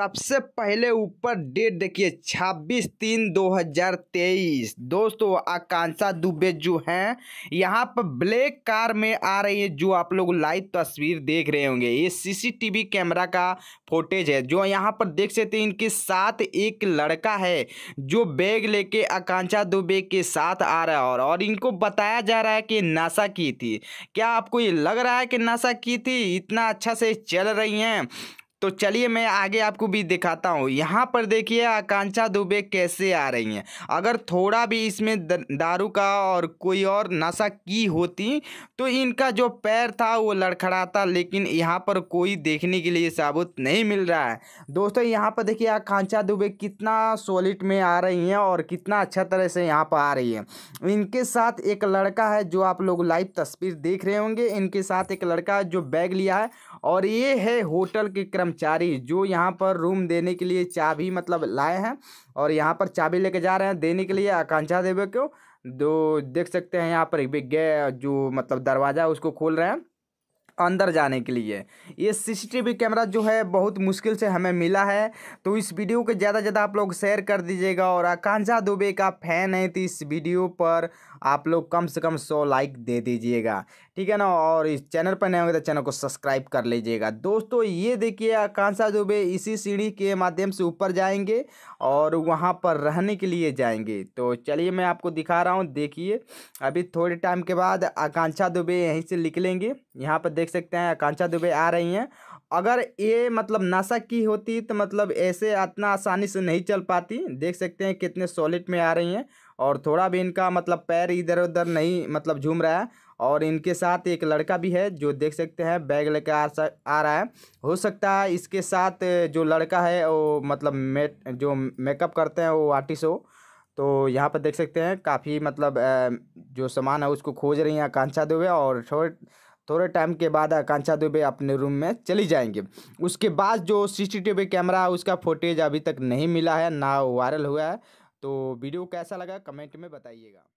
सबसे पहले ऊपर डेट देखिए 26 तीन 2023 दोस्तों आकांक्षा दुबे जो हैं यहाँ पर ब्लैक कार में आ रही है जो आप लोग लाइव तस्वीर देख रहे होंगे ये सीसीटीवी कैमरा का फोटेज है जो यहाँ पर देख सकते हैं इनके साथ एक लड़का है जो बैग लेके आकांक्षा दुबे के साथ आ रहा है और, और इनको बताया जा रहा है कि नासा की थी क्या आपको ये लग रहा है कि नासा की थी इतना अच्छा से चल रही हैं तो चलिए मैं आगे आपको भी दिखाता हूँ यहाँ पर देखिए आकांक्षा दुबे कैसे आ रही हैं अगर थोड़ा भी इसमें दारू का और कोई और नशा की होती तो इनका जो पैर था वो लड़खड़ाता लेकिन यहाँ पर कोई देखने के लिए साबुत नहीं मिल रहा है दोस्तों यहाँ पर देखिए आकांक्षा दुबे कितना सॉलिड में आ रही हैं और कितना अच्छा तरह से यहाँ पर आ रही है इनके साथ एक लड़का है जो आप लोग लाइव तस्वीर देख रहे होंगे इनके साथ एक लड़का जो बैग लिया है और ये है होटल के क्रम कर्मचारी जो यहाँ पर रूम देने के लिए चाबी मतलब लाए हैं और यहाँ पर चाबी लेके जा रहे हैं देने के लिए आकांक्षा देवे को दो देख सकते हैं यहाँ पर एक जो मतलब दरवाज़ा उसको खोल रहे हैं अंदर जाने के लिए ये सीसीटीवी कैमरा जो है बहुत मुश्किल से हमें मिला है तो इस वीडियो को ज़्यादा से ज़्यादा आप लोग शेयर कर दीजिएगा और आकांक्षा दुबे का फैन है तो इस वीडियो पर आप लोग कम से कम सौ लाइक दे दीजिएगा ठीक है ना और इस चैनल पर नए होंगे तो चैनल को सब्सक्राइब कर लीजिएगा दोस्तों ये देखिए आकांक्षा दुबे इसी सीढ़ी के माध्यम से ऊपर जाएंगे और वहाँ पर रहने के लिए जाएंगे तो चलिए मैं आपको दिखा रहा हूँ देखिए अभी थोड़े टाइम के बाद आकांक्षा दुबे यहीं से निकलेंगे यहाँ पर देख देख सकते हैं आकांक्षा दुबे आ रही हैं अगर ये मतलब नशा की होती तो मतलब ऐसे इतना आसानी से नहीं चल पाती देख सकते हैं कितने सॉलिड में आ रही हैं और थोड़ा भी इनका मतलब पैर इधर उधर नहीं मतलब झूम रहा है और इनके साथ एक लड़का भी है जो देख सकते हैं बैग लेकर आ आ रहा है हो सकता है इसके साथ जो लड़का है वो मतलब मे जो मेकअप करते हैं वो आर्टिस्ट हो तो यहाँ पर देख सकते हैं काफ़ी मतलब जो सामान है उसको खोज रही हैं आकांक्षा दुबे और छोट थोड़े टाइम के बाद आकांक्षा दुबे अपने रूम में चली जाएंगे उसके बाद जो सीसीटीवी कैमरा है उसका फुटेज अभी तक नहीं मिला है ना वायरल हुआ है तो वीडियो कैसा लगा कमेंट में बताइएगा